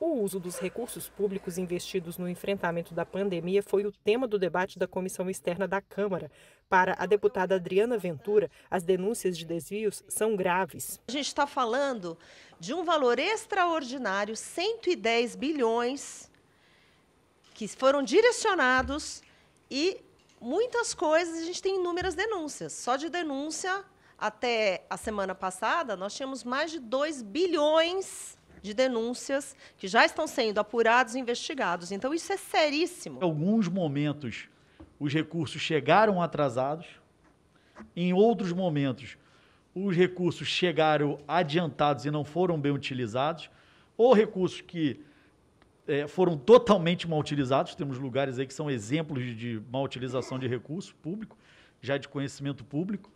O uso dos recursos públicos investidos no enfrentamento da pandemia foi o tema do debate da Comissão Externa da Câmara. Para a deputada Adriana Ventura, as denúncias de desvios são graves. A gente está falando de um valor extraordinário, 110 bilhões, que foram direcionados e muitas coisas, a gente tem inúmeras denúncias. Só de denúncia, até a semana passada, nós tínhamos mais de 2 bilhões de denúncias que já estão sendo apurados e investigados. Então, isso é seríssimo. Em alguns momentos, os recursos chegaram atrasados, em outros momentos, os recursos chegaram adiantados e não foram bem utilizados, ou recursos que é, foram totalmente mal utilizados. Temos lugares aí que são exemplos de mal utilização de recurso público, já de conhecimento público.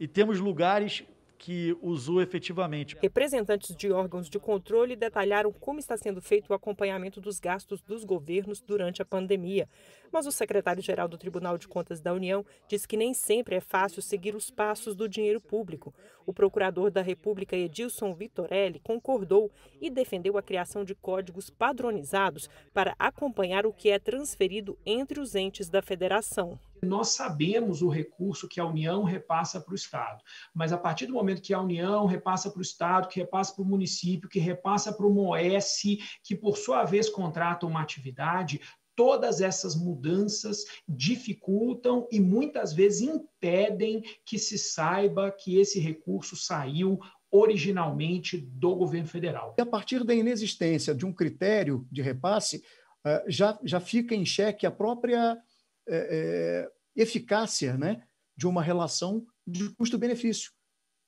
E temos lugares que usou efetivamente. Representantes de órgãos de controle detalharam como está sendo feito o acompanhamento dos gastos dos governos durante a pandemia. Mas o secretário-geral do Tribunal de Contas da União diz que nem sempre é fácil seguir os passos do dinheiro público. O procurador da República, Edilson Vitorelli, concordou e defendeu a criação de códigos padronizados para acompanhar o que é transferido entre os entes da federação nós sabemos o recurso que a União repassa para o Estado, mas a partir do momento que a União repassa para o Estado, que repassa para o município, que repassa para o MOES, que por sua vez contrata uma atividade, todas essas mudanças dificultam e muitas vezes impedem que se saiba que esse recurso saiu originalmente do governo federal. E a partir da inexistência de um critério de repasse, eh, já, já fica em xeque a própria é, é, eficácia né, de uma relação de custo-benefício.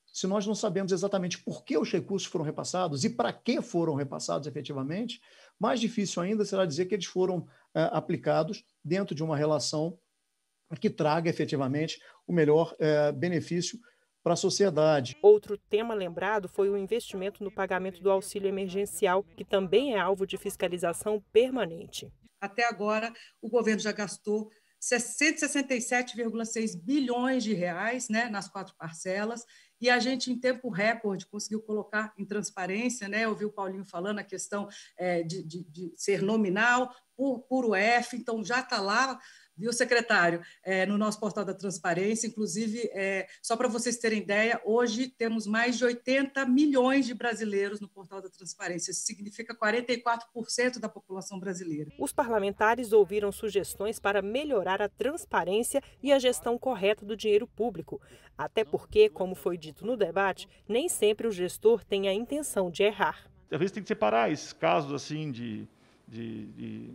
Se nós não sabemos exatamente por que os recursos foram repassados e para que foram repassados efetivamente, mais difícil ainda será dizer que eles foram é, aplicados dentro de uma relação que traga efetivamente o melhor é, benefício para a sociedade. Outro tema lembrado foi o investimento no pagamento do auxílio emergencial, que também é alvo de fiscalização permanente. Até agora, o governo já gastou 167,6 bilhões de reais né, nas quatro parcelas, e a gente, em tempo recorde, conseguiu colocar em transparência, né? Eu o Paulinho falando a questão é, de, de, de, ser nominal, por, puro F, então já está lá viu, secretário? É, no nosso portal da transparência, inclusive, é, só para vocês terem ideia, hoje temos mais de 80 milhões de brasileiros no portal da transparência, isso significa 44% da população brasileira. Os parlamentares ouviram sugestões para melhorar a transparência e a gestão correta do dinheiro público, até porque, como foi dito no debate, nem sempre o gestor tem a intenção de errar. Às vezes tem que separar esses casos assim de de, de,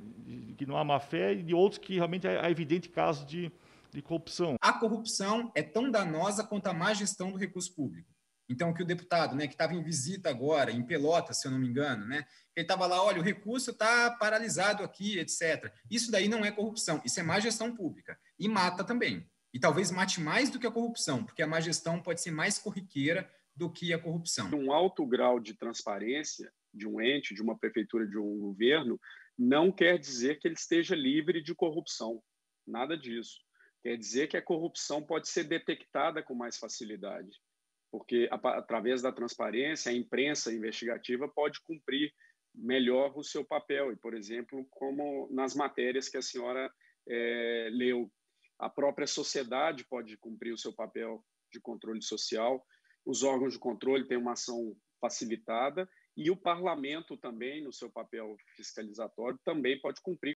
de, que não há má fé e de outros que realmente há, há evidente caso de, de corrupção. A corrupção é tão danosa quanto a má gestão do recurso público. Então, que o deputado, né, que estava em visita agora, em Pelotas, se eu não me engano, né, ele estava lá, olha, o recurso está paralisado aqui, etc. Isso daí não é corrupção, isso é má gestão pública. E mata também. E talvez mate mais do que a corrupção, porque a má gestão pode ser mais corriqueira do que a corrupção. Um alto grau de transparência de um ente, de uma prefeitura, de um governo, não quer dizer que ele esteja livre de corrupção. Nada disso. Quer dizer que a corrupção pode ser detectada com mais facilidade, porque através da transparência, a imprensa investigativa pode cumprir melhor o seu papel. E, por exemplo, como nas matérias que a senhora é, leu, a própria sociedade pode cumprir o seu papel de controle social. Os órgãos de controle têm uma ação facilitada e o parlamento também, no seu papel fiscalizatório, também pode cumprir